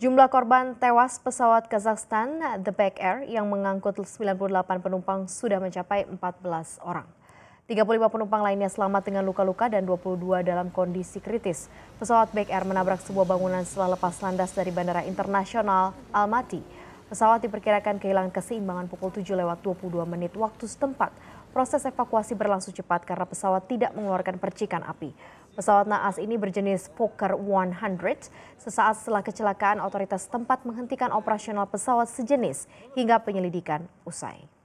Jumlah korban tewas pesawat Kazakhstan The Back Air yang mengangkut 98 penumpang sudah mencapai 14 orang. 35 penumpang lainnya selamat dengan luka-luka dan 22 dalam kondisi kritis. Pesawat Back Air menabrak sebuah bangunan setelah lepas landas dari Bandara Internasional Almaty. Pesawat diperkirakan kehilangan keseimbangan pukul 7 lewat 22 menit waktu setempat. Proses evakuasi berlangsung cepat karena pesawat tidak mengeluarkan percikan api. Pesawat naas ini berjenis Fokker 100. Sesaat setelah kecelakaan, otoritas tempat menghentikan operasional pesawat sejenis hingga penyelidikan usai.